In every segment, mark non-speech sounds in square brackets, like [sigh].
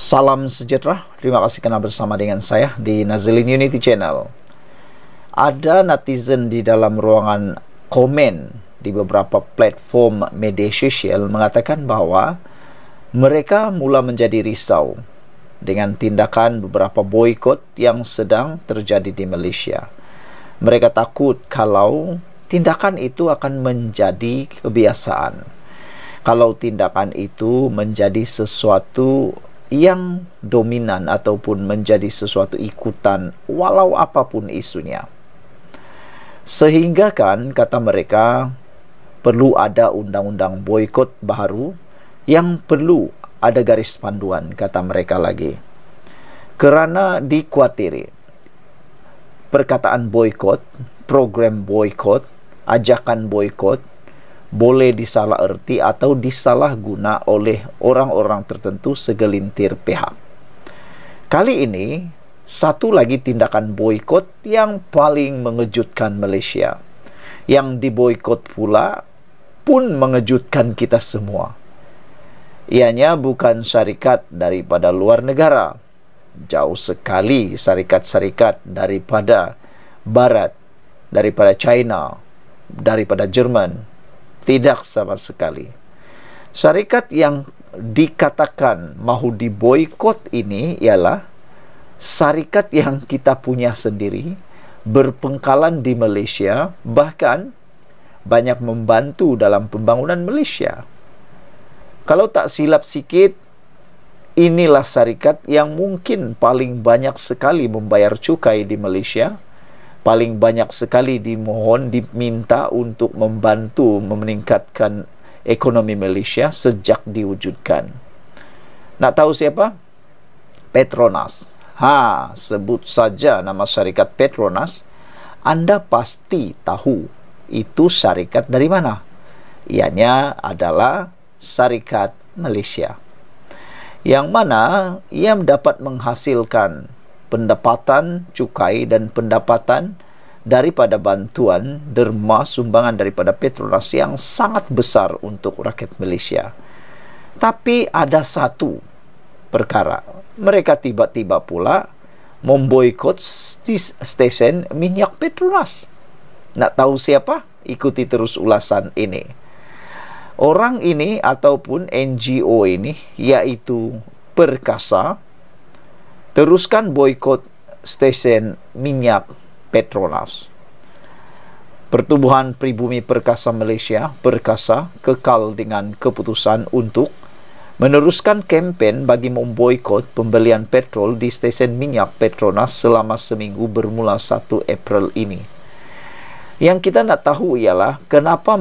Salam sejahtera. Terima kasih kerana bersama dengan saya di Nazilin Unity Channel. Ada netizen di dalam ruangan komen di beberapa platform media sosial mengatakan bahawa mereka mula menjadi risau dengan tindakan beberapa boykot yang sedang terjadi di Malaysia. Mereka takut kalau tindakan itu akan menjadi kebiasaan. Kalau tindakan itu menjadi sesuatu yang dominan ataupun menjadi sesuatu ikutan walau apapun isunya sehingga kan kata mereka perlu ada undang-undang boykot baru yang perlu ada garis panduan kata mereka lagi kerana dikuatiri perkataan boykot, program boykot, ajakan boykot boleh disalah erti atau disalah guna oleh orang-orang tertentu segelintir pihak. Kali ini, satu lagi tindakan boykot yang paling mengejutkan Malaysia. Yang diboykot pula pun mengejutkan kita semua. Ianya bukan syarikat daripada luar negara. Jauh sekali syarikat-syarikat daripada Barat, daripada China, daripada Jerman, tidak sama sekali. Syarikat yang dikatakan mahu diboykot ini ialah syarikat yang kita punya sendiri berpengkalan di Malaysia bahkan banyak membantu dalam pembangunan Malaysia. Kalau tak silap sikit, inilah syarikat yang mungkin paling banyak sekali membayar cukai di Malaysia paling banyak sekali dimohon diminta untuk membantu meningkatkan ekonomi Malaysia sejak diwujudkan. Nak tahu siapa? Petronas. Ha, sebut saja nama syarikat Petronas, anda pasti tahu itu syarikat dari mana. Ianya adalah syarikat Malaysia. Yang mana ia dapat menghasilkan pendapatan cukai dan pendapatan daripada bantuan derma sumbangan daripada Petronas yang sangat besar untuk rakyat Malaysia. Tapi ada satu perkara. Mereka tiba-tiba pula memboikot stesen minyak Petronas. Nak tahu siapa? Ikuti terus ulasan ini. Orang ini ataupun NGO ini yaitu Perkasa teruskan boykot stesen minyak Petronas. Pertubuhan Pribumi Perkasa Malaysia Perkasa kekal dengan keputusan untuk meneruskan kempen bagi memboikot pembelian petrol di stesen minyak Petronas selama seminggu bermula 1 April ini. Yang kita nak tahu ialah kenapa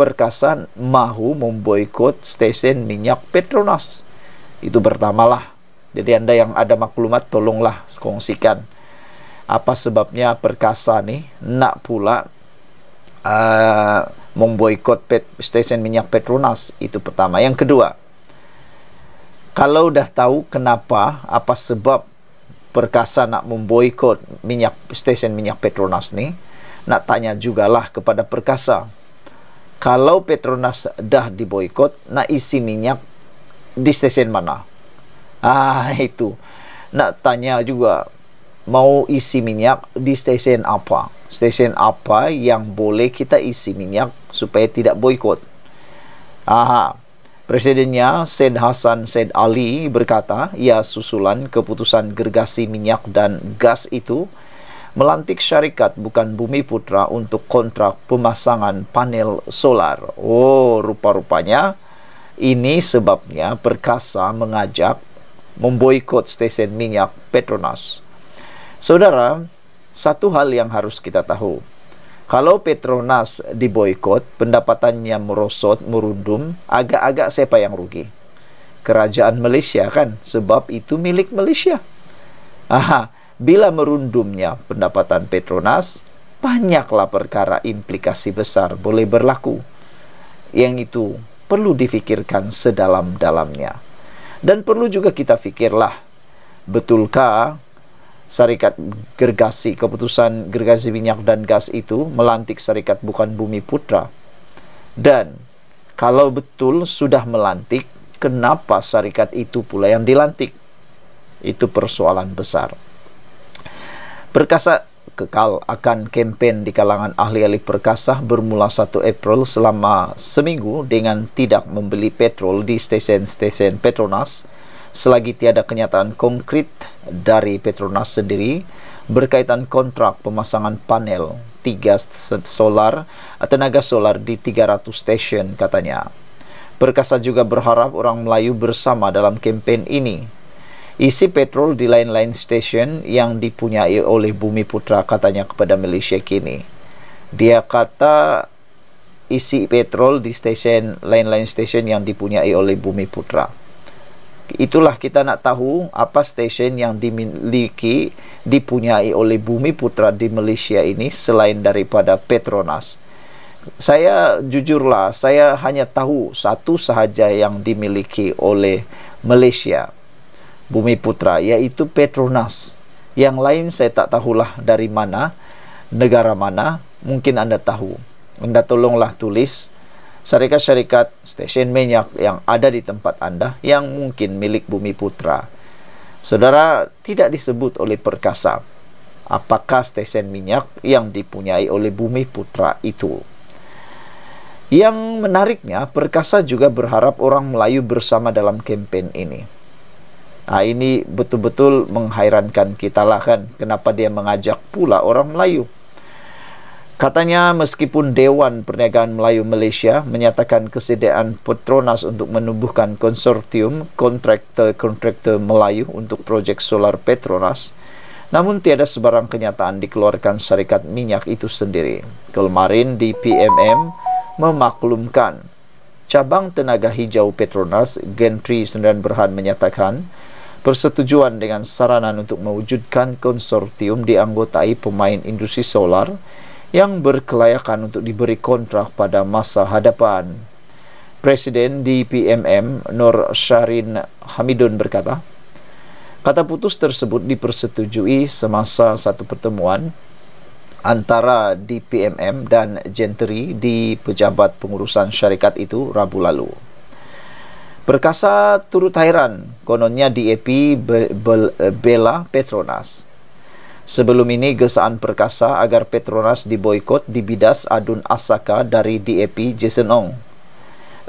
Perkasa mahu memboikot stesen minyak Petronas. Itu pertamalah. Jadi anda yang ada maklumat tolonglah kongsikan apa sebabnya perkasa ni nak pula uh, memboikot pet, stesen minyak Petronas itu pertama. Yang kedua, kalau dah tahu kenapa apa sebab perkasa nak memboikot minyak stesen minyak Petronas ni, nak tanya jugalah kepada perkasa. Kalau Petronas dah diboikot, nak isi minyak di stesen mana? Ah [laughs] itu. Nak tanya juga mau isi minyak di stesen apa? Stesen apa yang boleh kita isi minyak supaya tidak boikot? Aha. Presidennya Said Hasan Said Ali berkata, ia susulan keputusan gergasi minyak dan gas itu melantik syarikat bukan Bumi Putra untuk kontrak pemasangan panel solar. Oh, rupa-rupanya ini sebabnya Perkasa mengajak memboikot stesen minyak Petronas. Saudara, satu hal yang harus kita tahu. Kalau Petronas diboikot, pendapatannya merosot, merundum, agak-agak siapa yang rugi? Kerajaan Malaysia kan, sebab itu milik Malaysia. Aha, bila merundumnya pendapatan Petronas, banyaklah perkara implikasi besar boleh berlaku. Yang itu perlu difikirkan sedalam-dalamnya. Dan perlu juga kita fikirlah, betulkah Serikat Gergasi, keputusan Gergasi Minyak dan Gas itu melantik Serikat Bukan Bumi Putra? Dan kalau betul sudah melantik, kenapa Serikat itu pula yang dilantik? Itu persoalan besar. Perkasa kekal akan kempen di kalangan ahli-ahli perkasa bermula 1 April selama seminggu dengan tidak membeli petrol di stesen-stesen Petronas selagi tiada kenyataan konkret dari Petronas sendiri berkaitan kontrak pemasangan panel tiga solar tenaga solar di 300 stesen katanya. Perkasa juga berharap orang Melayu bersama dalam kempen ini isi petrol di lain-lain stesen yang dipunyai oleh Bumi Putra katanya kepada Malaysia kini. Dia kata isi petrol di stesen lain-lain stesen yang dipunyai oleh Bumi Putra. Itulah kita nak tahu apa stesen yang dimiliki dipunyai oleh Bumi Putra di Malaysia ini selain daripada Petronas. Saya jujurlah, saya hanya tahu satu sahaja yang dimiliki oleh Malaysia. Bumi Putra iaitu Petronas. Yang lain saya tak tahulah dari mana, negara mana, mungkin anda tahu. Anda tolonglah tulis syarikat-syarikat stesen minyak yang ada di tempat anda yang mungkin milik Bumi Putra. Saudara tidak disebut oleh perkasa apakah stesen minyak yang dipunyai oleh Bumi Putra itu. Yang menariknya, Perkasa juga berharap orang Melayu bersama dalam kempen ini. Ha, ini betul-betul menghairankan kita lah kan. Kenapa dia mengajak pula orang Melayu. Katanya meskipun Dewan Perniagaan Melayu Malaysia menyatakan kesediaan Petronas untuk menubuhkan konsortium kontraktor-kontraktor Melayu untuk projek solar Petronas, namun tiada sebarang kenyataan dikeluarkan syarikat minyak itu sendiri. Kelmarin di PMM memaklumkan cabang tenaga hijau Petronas Gentry Sendan Berhan menyatakan, persetujuan dengan saranan untuk mewujudkan konsortium dianggotai pemain industri solar yang berkelayakan untuk diberi kontrak pada masa hadapan. Presiden DPMM Nur Syarin Hamidun berkata, kata putus tersebut dipersetujui semasa satu pertemuan antara DPMM dan Gentry di pejabat pengurusan syarikat itu Rabu lalu. Perkasa turut hairan kononnya DAP bela Petronas. Sebelum ini gesaan perkasa agar Petronas diboikot dibidas adun Asaka dari DAP Jason Ong.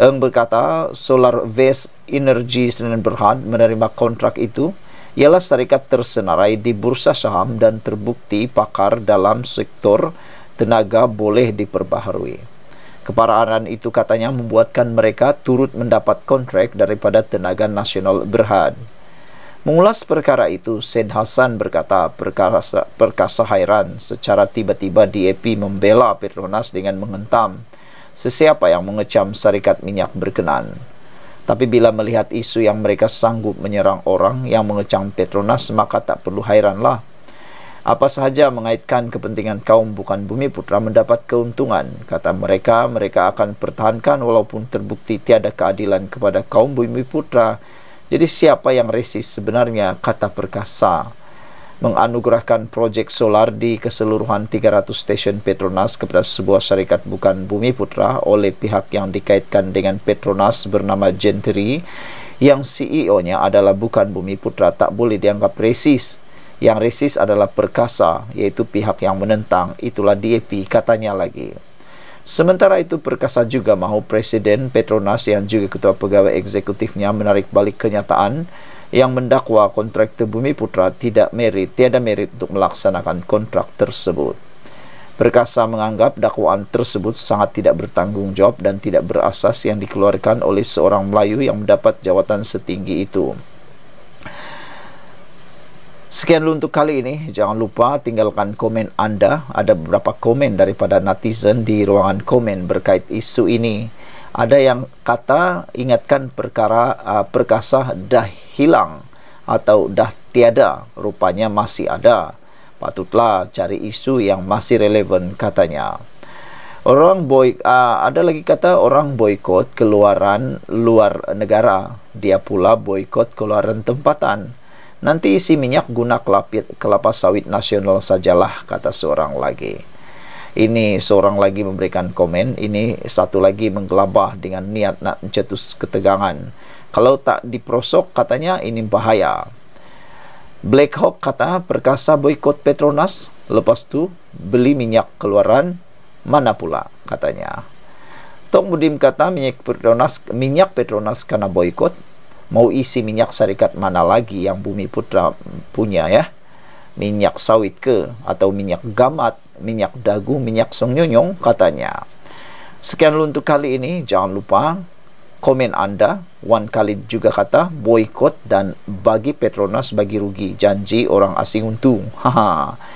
Ong berkata Solar Vest Energy Senen Berhad menerima kontrak itu ialah syarikat tersenarai di bursa saham dan terbukti pakar dalam sektor tenaga boleh diperbaharui. Keparahan itu katanya membuatkan mereka turut mendapat kontrak daripada tenaga nasional Berhad. Mengulas perkara itu, Sen Hasan berkata perkasa, perkasa hairan secara tiba-tiba DAP membela Petronas dengan menghentam sesiapa yang mengecam syarikat minyak berkenan. Tapi bila melihat isu yang mereka sanggup menyerang orang yang mengecam Petronas maka tak perlu hairanlah apa sahaja mengaitkan kepentingan kaum bukan bumi putra mendapat keuntungan. Kata mereka, mereka akan pertahankan walaupun terbukti tiada keadilan kepada kaum bumi putra. Jadi siapa yang resis sebenarnya? Kata perkasa menganugerahkan projek solar di keseluruhan 300 stesen Petronas kepada sebuah syarikat bukan bumi putra oleh pihak yang dikaitkan dengan Petronas bernama Gentry yang CEO-nya adalah bukan bumi putra tak boleh dianggap resis yang resis adalah perkasa iaitu pihak yang menentang itulah DAP katanya lagi Sementara itu perkasa juga mahu Presiden Petronas yang juga Ketua Pegawai Eksekutifnya menarik balik kenyataan yang mendakwa kontraktor Bumi Putra tidak merit, tiada merit untuk melaksanakan kontrak tersebut. Perkasa menganggap dakwaan tersebut sangat tidak bertanggungjawab dan tidak berasas yang dikeluarkan oleh seorang Melayu yang mendapat jawatan setinggi itu. Sekian dulu untuk kali ini. Jangan lupa tinggalkan komen anda. Ada beberapa komen daripada netizen di ruangan komen berkait isu ini. Ada yang kata ingatkan perkara uh, ah, perkasa dah hilang atau dah tiada. Rupanya masih ada. Patutlah cari isu yang masih relevan katanya. Orang boy uh, ah, ada lagi kata orang boykot keluaran luar negara. Dia pula boykot keluaran tempatan. Nanti isi minyak guna kelapit, kelapa sawit nasional sajalah, kata seorang lagi. Ini seorang lagi memberikan komen, ini satu lagi menggelabah dengan niat nak mencetus ketegangan. Kalau tak diprosok katanya ini bahaya. Black Hawk kata perkasa boykot Petronas, lepas tu beli minyak keluaran mana pula katanya. Tok Budim kata minyak Petronas minyak Petronas karena boykot mau isi minyak syarikat mana lagi yang Bumi Putra punya ya? Minyak sawit ke atau minyak gamat, minyak dagu, minyak songnyong katanya. Sekian dulu untuk kali ini. Jangan lupa komen anda. Wan Khalid juga kata boykot dan bagi Petronas bagi rugi. Janji orang asing untung.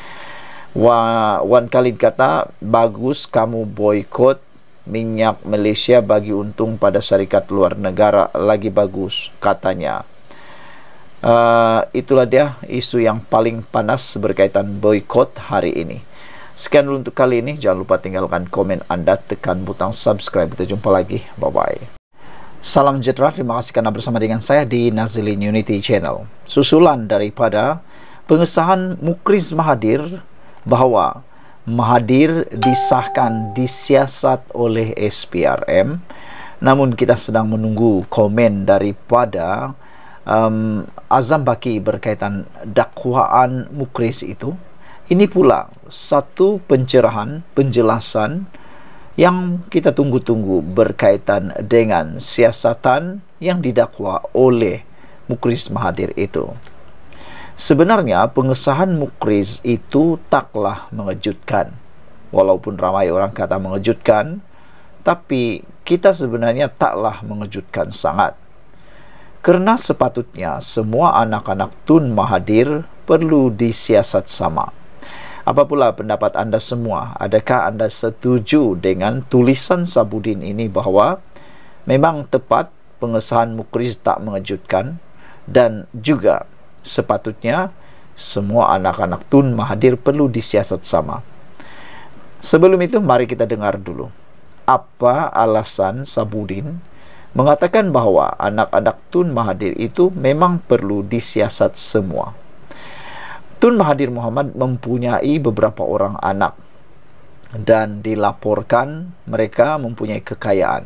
[laughs] Wan Khalid kata bagus kamu boykot minyak Malaysia bagi untung pada syarikat luar negara lagi bagus katanya. Uh, itulah dia isu yang paling panas berkaitan boykot hari ini. Sekian dulu untuk kali ini. Jangan lupa tinggalkan komen anda, tekan butang subscribe. Kita jumpa lagi. Bye bye. Salam sejahtera. Terima kasih kerana bersama dengan saya di Nazilin Unity Channel. Susulan daripada pengesahan Mukriz Mahadir bahawa Mahadir disahkan disiasat oleh SPRM namun kita sedang menunggu komen daripada um, Azam Baki berkaitan dakwaan Mukris itu ini pula satu pencerahan penjelasan yang kita tunggu-tunggu berkaitan dengan siasatan yang didakwa oleh Mukris Mahadir itu Sebenarnya pengesahan mukriz itu taklah mengejutkan. Walaupun ramai orang kata mengejutkan, tapi kita sebenarnya taklah mengejutkan sangat. Kerana sepatutnya semua anak-anak Tun mahadir perlu disiasat sama. Apa pula pendapat anda semua? Adakah anda setuju dengan tulisan Sabudin ini bahawa memang tepat pengesahan Mukriz tak mengejutkan dan juga sepatutnya semua anak-anak tun mahadir perlu disiasat sama. Sebelum itu, mari kita dengar dulu. Apa alasan Sabudin mengatakan bahwa anak-anak Tun Mahathir itu memang perlu disiasat semua? Tun Mahathir Muhammad mempunyai beberapa orang anak dan dilaporkan mereka mempunyai kekayaan.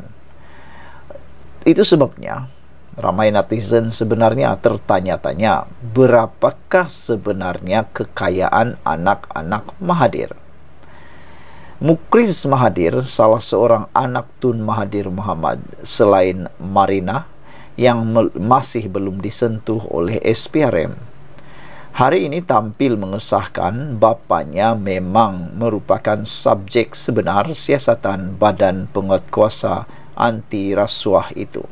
Itu sebabnya ramai netizen sebenarnya tertanya-tanya berapakah sebenarnya kekayaan anak-anak Mahadir. Mukriz Mahadir salah seorang anak Tun Mahadir Muhammad selain Marina yang masih belum disentuh oleh SPRM. Hari ini tampil mengesahkan bapanya memang merupakan subjek sebenar siasatan badan kuasa anti rasuah itu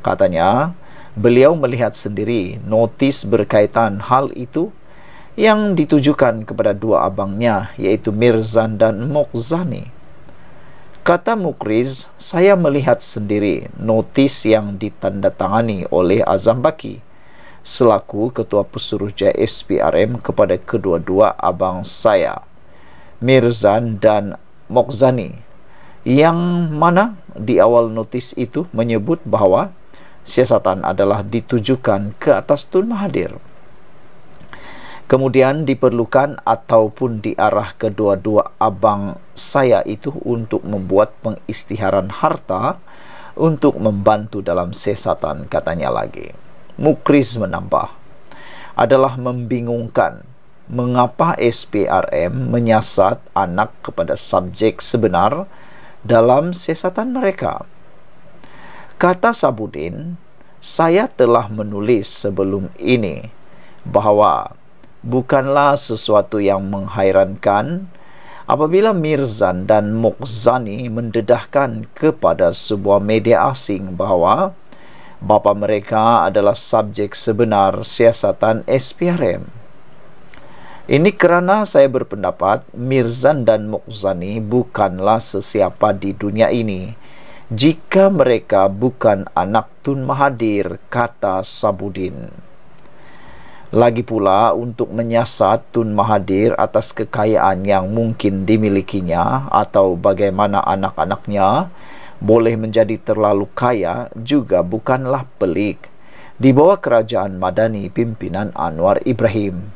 katanya beliau melihat sendiri notis berkaitan hal itu yang ditujukan kepada dua abangnya yaitu Mirzan dan Mokzani. Kata Mukriz, saya melihat sendiri notis yang ditandatangani oleh Azam Baki selaku ketua pesuruh JSPRM kepada kedua-dua abang saya, Mirzan dan Mokzani. Yang mana di awal notis itu menyebut bahawa siasatan adalah ditujukan ke atas Tun Mahathir. Kemudian diperlukan ataupun diarah kedua-dua abang saya itu untuk membuat pengistiharan harta untuk membantu dalam sesatan. katanya lagi. Mukriz menambah adalah membingungkan mengapa SPRM menyiasat anak kepada subjek sebenar dalam sesatan Mereka Kata Sabudin, saya telah menulis sebelum ini bahawa bukanlah sesuatu yang menghairankan apabila Mirzan dan Mokzani mendedahkan kepada sebuah media asing bahawa bapa mereka adalah subjek sebenar siasatan SPRM. Ini kerana saya berpendapat Mirzan dan Mokzani bukanlah sesiapa di dunia ini jika mereka bukan anak Tun Mahadir, kata Sabudin lagi pula untuk menyiasat Tun Mahadir atas kekayaan yang mungkin dimilikinya atau bagaimana anak-anaknya boleh menjadi terlalu kaya juga bukanlah pelik di bawah kerajaan Madani pimpinan Anwar Ibrahim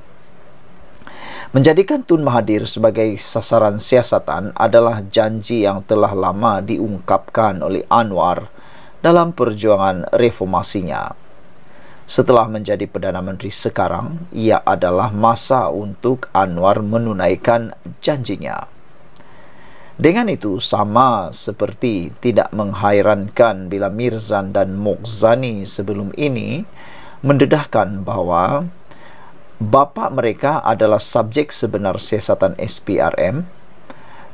Menjadikan Tun Mahathir sebagai sasaran siasatan adalah janji yang telah lama diungkapkan oleh Anwar dalam perjuangan reformasinya. Setelah menjadi Perdana Menteri sekarang, ia adalah masa untuk Anwar menunaikan janjinya. Dengan itu, sama seperti tidak menghairankan bila Mirzan dan Mokzani sebelum ini mendedahkan bahawa bapa mereka adalah subjek sebenar siasatan SPRM,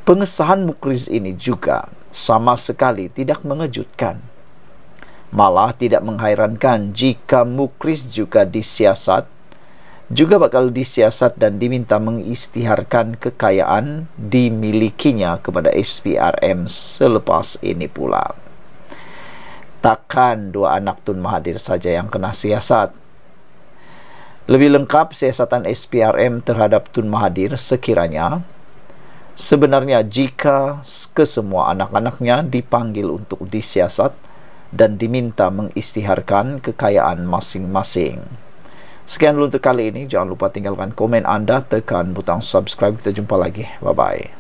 pengesahan Mukriz ini juga sama sekali tidak mengejutkan. Malah tidak menghairankan jika Mukriz juga disiasat, juga bakal disiasat dan diminta mengistiharkan kekayaan dimilikinya kepada SPRM selepas ini pula. Takkan dua anak Tun Mahathir saja yang kena siasat, lebih lengkap siasatan SPRM terhadap Tun Mahathir sekiranya sebenarnya jika kesemua anak-anaknya dipanggil untuk disiasat dan diminta mengistiharkan kekayaan masing-masing. Sekian dulu untuk kali ini. Jangan lupa tinggalkan komen anda, tekan butang subscribe. Kita jumpa lagi. Bye-bye.